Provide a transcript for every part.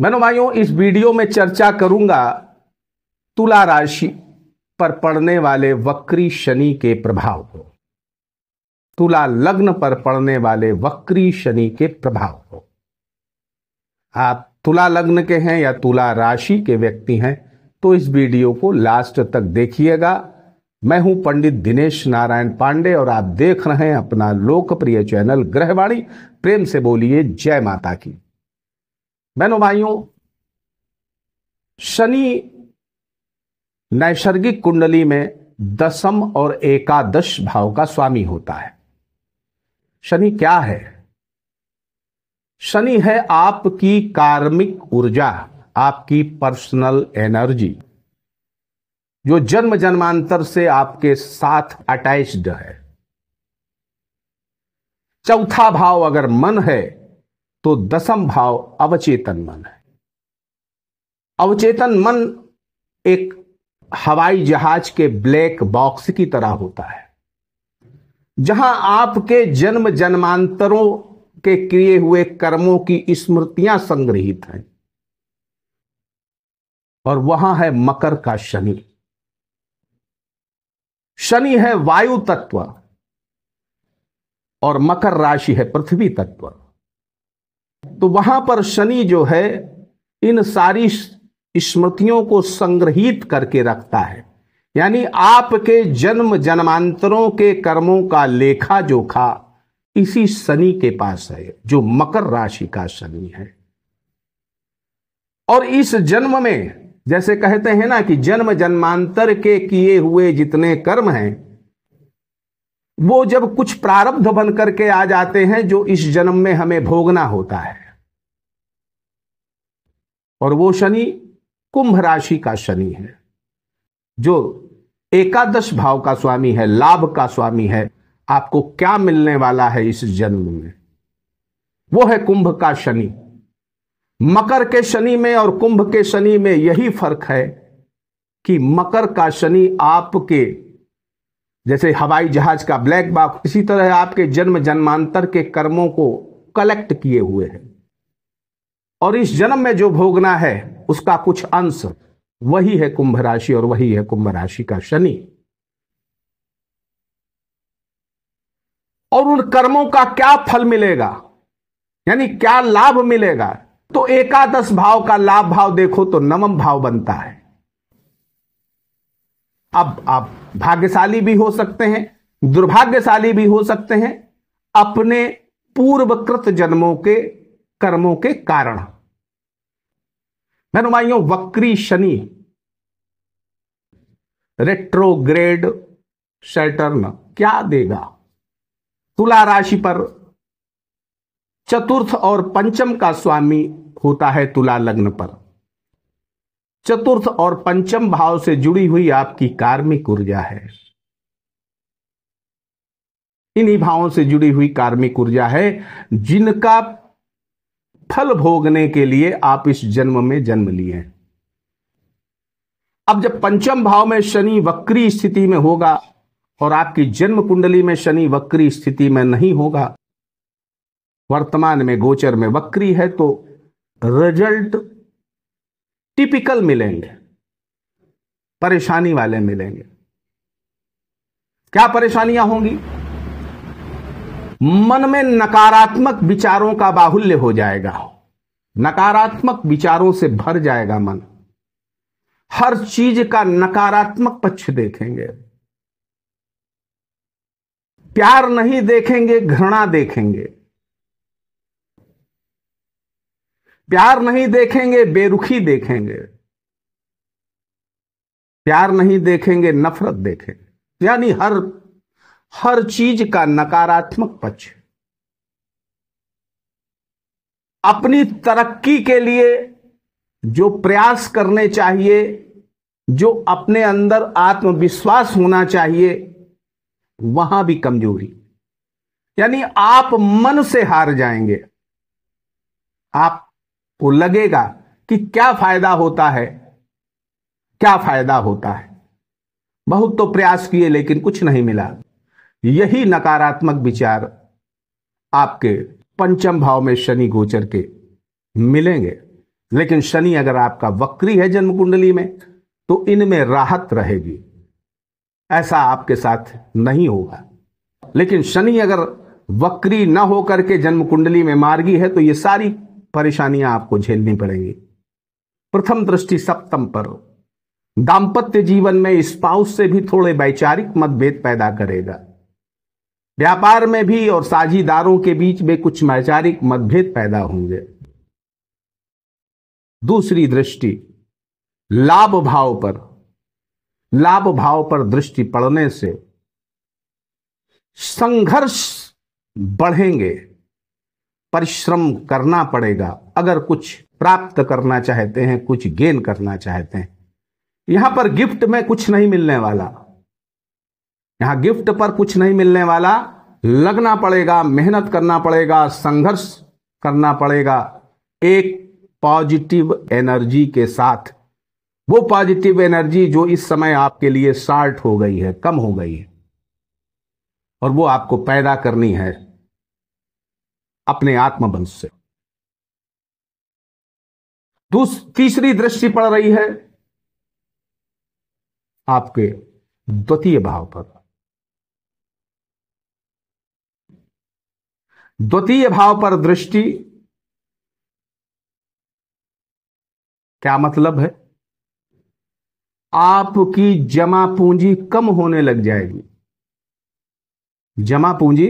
मैनो भाइयों इस वीडियो में चर्चा करूंगा तुला राशि पर पड़ने वाले वक्री शनि के प्रभाव को तुला लग्न पर पड़ने वाले वक्री शनि के प्रभाव को आप तुला लग्न के हैं या तुला राशि के व्यक्ति हैं तो इस वीडियो को लास्ट तक देखिएगा मैं हूं पंडित दिनेश नारायण पांडे और आप देख रहे हैं अपना लोकप्रिय चैनल ग्रहवाणी प्रेम से बोलिए जय माता की बहनों भाइयों शनि नैसर्गिक कुंडली में दसम और एकादश भाव का स्वामी होता है शनि क्या है शनि है आपकी कार्मिक ऊर्जा आपकी पर्सनल एनर्जी जो जन्म जन्मांतर से आपके साथ अटैच्ड है चौथा भाव अगर मन है तो दसम भाव अवचेतन मन है अवचेतन मन एक हवाई जहाज के ब्लैक बॉक्स की तरह होता है जहां आपके जन्म जन्मांतरों के किए हुए कर्मों की स्मृतियां संग्रहित हैं और वहां है मकर का शनि शनि है वायु तत्व और मकर राशि है पृथ्वी तत्व तो वहां पर शनि जो है इन सारी स्मृतियों को संग्रहित करके रखता है यानी आपके जन्म जन्मांतरों के कर्मों का लेखा जोखा इसी शनि के पास है जो मकर राशि का शनि है और इस जन्म में जैसे कहते हैं ना कि जन्म जन्मांतर के किए हुए जितने कर्म हैं वो जब कुछ प्रारब्ध बन करके आ जाते हैं जो इस जन्म में हमें भोगना होता है और वो शनि कुंभ राशि का शनि है जो एकादश भाव का स्वामी है लाभ का स्वामी है आपको क्या मिलने वाला है इस जन्म में वो है कुंभ का शनि मकर के शनि में और कुंभ के शनि में यही फर्क है कि मकर का शनि आपके जैसे हवाई जहाज का ब्लैक बॉक्स इसी तरह आपके जन्म जन्मांतर के कर्मों को कलेक्ट किए हुए हैं और इस जन्म में जो भोगना है उसका कुछ अंश वही है कुंभ राशि और वही है कुंभ राशि का शनि और उन कर्मों का क्या फल मिलेगा यानी क्या लाभ मिलेगा तो एकादश भाव का लाभ भाव देखो तो नवम भाव बनता है अब आप भाग्यशाली भी हो सकते हैं दुर्भाग्यशाली भी हो सकते हैं अपने पूर्वकृत जन्मों के कर्मों के कारण धनुमाइयों वक्री शनि रेट्रोग्रेड सैटर्न क्या देगा तुला राशि पर चतुर्थ और पंचम का स्वामी होता है तुला लग्न पर चतुर्थ और पंचम भाव से जुड़ी हुई आपकी कार्मिक ऊर्जा है इन्हीं भावों से जुड़ी हुई कार्मिक ऊर्जा है जिनका फल भोगने के लिए आप इस जन्म में जन्म लिए अब जब पंचम भाव में शनि वक्री स्थिति में होगा और आपकी जन्म कुंडली में शनि वक्री स्थिति में नहीं होगा वर्तमान में गोचर में वक्री है तो रिजल्ट टिपिकल मिलेंगे परेशानी वाले मिलेंगे क्या परेशानियां होंगी मन में नकारात्मक विचारों का बाहुल्य हो जाएगा नकारात्मक विचारों से भर जाएगा मन हर चीज का नकारात्मक पक्ष देखेंगे प्यार नहीं देखेंगे घृणा देखेंगे प्यार नहीं देखेंगे बेरुखी देखेंगे प्यार नहीं देखेंगे नफरत देखेंगे यानी हर हर चीज का नकारात्मक पक्ष अपनी तरक्की के लिए जो प्रयास करने चाहिए जो अपने अंदर आत्मविश्वास होना चाहिए वहां भी कमजोरी यानी आप मन से हार जाएंगे आप वो लगेगा कि क्या फायदा होता है क्या फायदा होता है बहुत तो प्रयास किए लेकिन कुछ नहीं मिला यही नकारात्मक विचार आपके पंचम भाव में शनि गोचर के मिलेंगे लेकिन शनि अगर आपका वक्री है जन्म कुंडली में तो इनमें राहत रहेगी ऐसा आपके साथ नहीं होगा लेकिन शनि अगर वक्री न होकर के जन्म कुंडली में मार्गी है तो ये सारी परेशानियां आपको झेलनी पड़ेंगी प्रथम दृष्टि सप्तम पर दाम्पत्य जीवन में स्पाउस से भी थोड़े वैचारिक मतभेद पैदा करेगा व्यापार में भी और साझीदारों के बीच में कुछ वैचारिक मतभेद पैदा होंगे दूसरी दृष्टि लाभ भाव पर लाभ भाव पर दृष्टि पड़ने से संघर्ष बढ़ेंगे परिश्रम करना पड़ेगा अगर कुछ प्राप्त करना चाहते हैं कुछ गेन करना चाहते हैं यहां पर गिफ्ट में कुछ नहीं मिलने वाला यहां गिफ्ट पर कुछ नहीं मिलने वाला लगना पड़ेगा मेहनत करना पड़ेगा संघर्ष करना पड़ेगा एक पॉजिटिव एनर्जी के साथ वो पॉजिटिव एनर्जी जो इस समय आपके लिए शार्ट हो गई है कम हो गई है और वो आपको पैदा करनी है अपने आत्मबंध से तीसरी दृष्टि पड़ रही है आपके द्वितीय भाव पर द्वितीय भाव पर दृष्टि क्या मतलब है आपकी जमा पूंजी कम होने लग जाएगी जमा पूंजी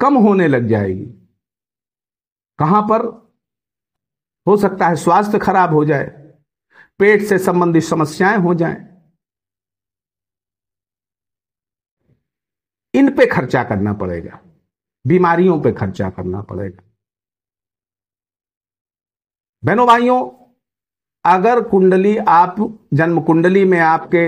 कम होने लग जाएगी कहां पर हो सकता है स्वास्थ्य खराब हो जाए पेट से संबंधित समस्याएं हो जाएं इन पे खर्चा करना पड़ेगा बीमारियों पे खर्चा करना पड़ेगा बहनों भाइयों अगर कुंडली आप जन्म कुंडली में आपके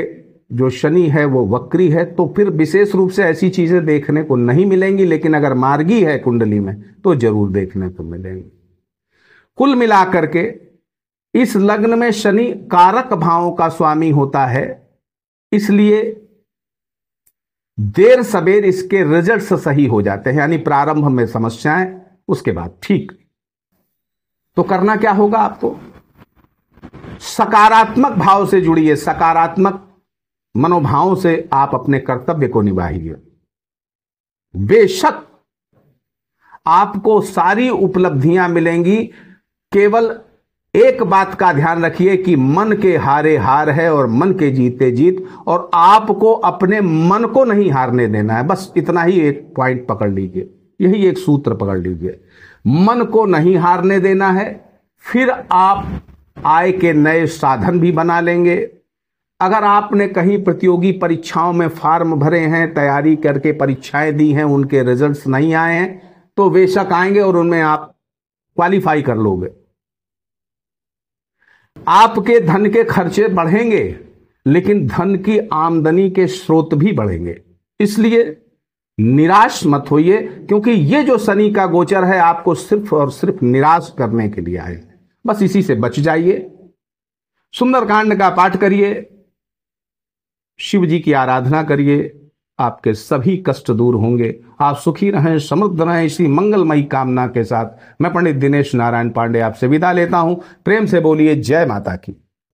जो शनि है वो वक्री है तो फिर विशेष रूप से ऐसी चीजें देखने को नहीं मिलेंगी लेकिन अगर मार्गी है कुंडली में तो जरूर देखने को मिलेंगी कुल मिलाकर के इस लग्न में शनि कारक भावों का स्वामी होता है इसलिए देर सवेर इसके रिजल्ट सही हो जाते हैं यानी प्रारंभ में समस्याएं उसके बाद ठीक तो करना क्या होगा आपको सकारात्मक भाव से जुड़िए सकारात्मक मनोभाव से आप अपने कर्तव्य को निभाइए बेशक आपको सारी उपलब्धियां मिलेंगी केवल एक बात का ध्यान रखिए कि मन के हारे हार है और मन के जीते जीत और आपको अपने मन को नहीं हारने देना है बस इतना ही एक पॉइंट पकड़ लीजिए यही एक सूत्र पकड़ लीजिए मन को नहीं हारने देना है फिर आप आय के नए साधन भी बना लेंगे अगर आपने कहीं प्रतियोगी परीक्षाओं में फार्म भरे हैं तैयारी करके परीक्षाएं दी हैं उनके रिजल्ट्स नहीं आए हैं तो बेशक आएंगे और उनमें आप क्वालिफाई कर लोगे आपके धन के खर्चे बढ़ेंगे लेकिन धन की आमदनी के स्रोत भी बढ़ेंगे इसलिए निराश मत होइए क्योंकि ये जो शनि का गोचर है आपको सिर्फ और सिर्फ निराश करने के लिए आए बस इसी से बच जाइए सुंदरकांड का पाठ करिए शिव जी की आराधना करिए आपके सभी कष्ट दूर होंगे आप सुखी रहें समृद्ध रहें इसी मंगलमयी कामना के साथ मैं पंडित दिनेश नारायण पांडे आपसे विदा लेता हूं प्रेम से बोलिए जय माता की